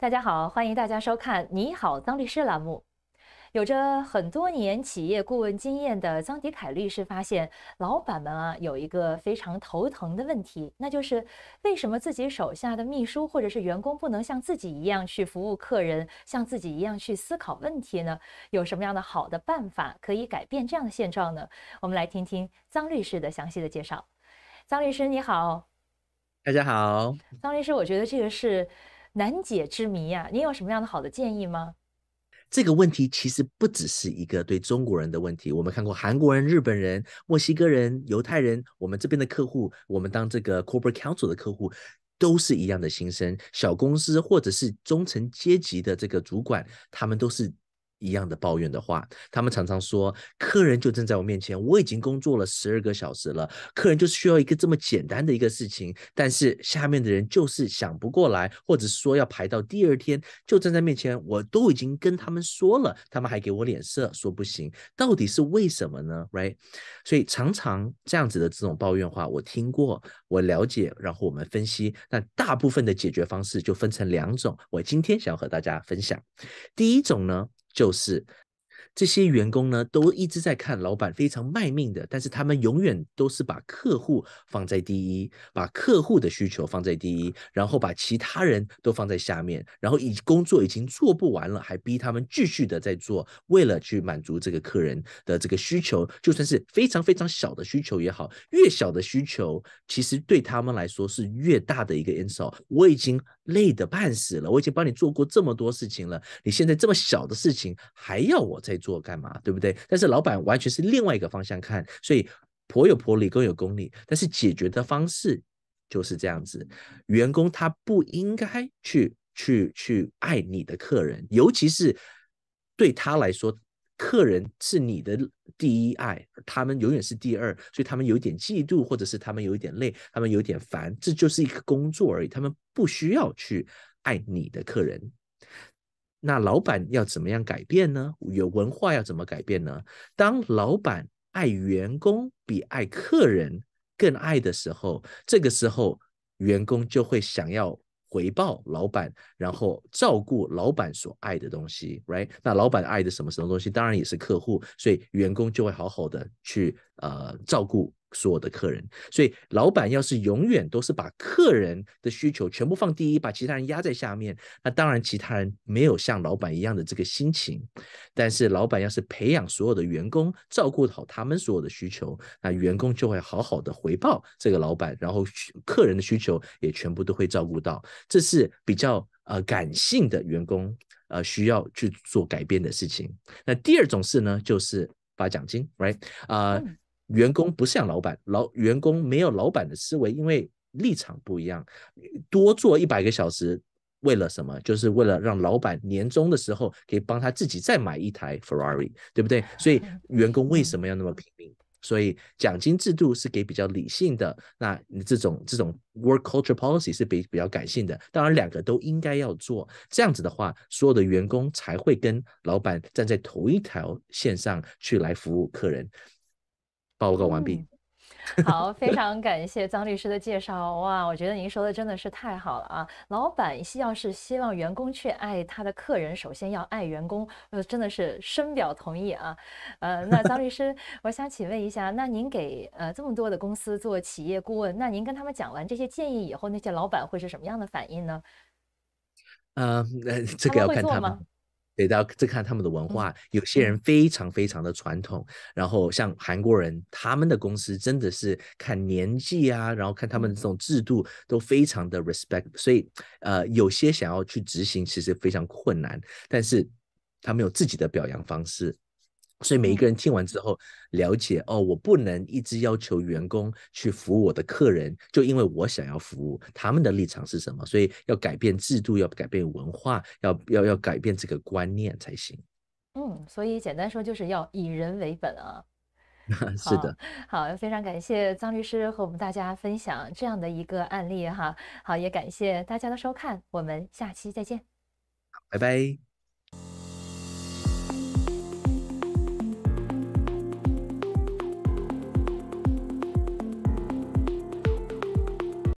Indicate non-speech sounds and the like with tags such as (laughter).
大家好，欢迎大家收看《你好，张律师》栏目。有着很多年企业顾问经验的张迪凯律师发现，老板们啊有一个非常头疼的问题，那就是为什么自己手下的秘书或者是员工不能像自己一样去服务客人，像自己一样去思考问题呢？有什么样的好的办法可以改变这样的现状呢？我们来听听张律师的详细的介绍。张律师你好，大家好。张律师，我觉得这个是。难解之谜呀，你有什么样的好的建议吗？这个问题其实不只是一个对中国人的问题，我们看过韩国人、日本人、墨西哥人、犹太人，我们这边的客户，我们当这个 corporate counsel 的客户，都是一样的心声。小公司或者是中层阶级的这个主管，他们都是。一样的抱怨的话，他们常常说，客人就站在我面前，我已经工作了十二个小时了，客人就是需要一个这么简单的一个事情，但是下面的人就是想不过来，或者说要排到第二天就站在面前，我都已经跟他们说了，他们还给我脸色说不行，到底是为什么呢？Right？所以常常这样子的这种抱怨话，我听过，我了解，然后我们分析，那大部分的解决方式就分成两种，我今天想要和大家分享，第一种呢。就是这些员工呢，都一直在看老板非常卖命的，但是他们永远都是把客户放在第一，把客户的需求放在第一，然后把其他人都放在下面，然后以工作已经做不完了，还逼他们继续的在做，为了去满足这个客人的这个需求，就算是非常非常小的需求也好，越小的需求，其实对他们来说是越大的一个 insult。我已经。累的半死了，我已经帮你做过这么多事情了，你现在这么小的事情还要我再做干嘛？对不对？但是老板完全是另外一个方向看，所以婆有婆理，公有公理，但是解决的方式就是这样子。员工他不应该去去去爱你的客人，尤其是对他来说。客人是你的第一爱，他们永远是第二，所以他们有点嫉妒，或者是他们有点累，他们有点烦，这就是一个工作而已。他们不需要去爱你的客人。那老板要怎么样改变呢？有文化要怎么改变呢？当老板爱员工比爱客人更爱的时候，这个时候员工就会想要。回报老板，然后照顾老板所爱的东西，right？那老板爱的什么什么东西，当然也是客户，所以员工就会好好的去呃照顾。所有的客人，所以老板要是永远都是把客人的需求全部放第一，把其他人压在下面，那当然其他人没有像老板一样的这个心情。但是老板要是培养所有的员工，照顾好他们所有的需求，那员工就会好好的回报这个老板，然后客人的需求也全部都会照顾到。这是比较呃感性的员工呃需要去做改变的事情。那第二种事呢，就是发奖金，right？呃。员工不像老板，老员工没有老板的思维，因为立场不一样。多做一百个小时，为了什么？就是为了让老板年终的时候可以帮他自己再买一台 Ferrari，对不对？所以 (laughs) 员工为什么要那么拼命？所以奖金制度是给比较理性的，那这种这种 work culture policy 是比比较感性的。当然，两个都应该要做。这样子的话，所有的员工才会跟老板站在同一条线上去来服务客人。报告完毕。好，非常感谢张律师的介绍。哇，我觉得您说的真的是太好了啊！老板要是希望员工去爱他的客人，首先要爱员工，呃，真的是深表同意啊。呃，那张律师，我想请问一下，那您给呃这么多的公司做企业顾问，那您跟他们讲完这些建议以后，那些老板会是什么样的反应呢？呃，那这要看他们。所以大家再看他们的文化，有些人非常非常的传统，然后像韩国人，他们的公司真的是看年纪啊，然后看他们这种制度都非常的 respect，所以呃，有些想要去执行其实非常困难，但是他们有自己的表扬方式。所以每一个人听完之后，了解哦，我不能一直要求员工去服务我的客人，就因为我想要服务。他们的立场是什么？所以要改变制度，要改变文化，要要要改变这个观念才行。嗯，所以简单说就是要以人为本啊。(laughs) 是的，好，非常感谢张律师和我们大家分享这样的一个案例哈。好，也感谢大家的收看，我们下期再见。拜拜。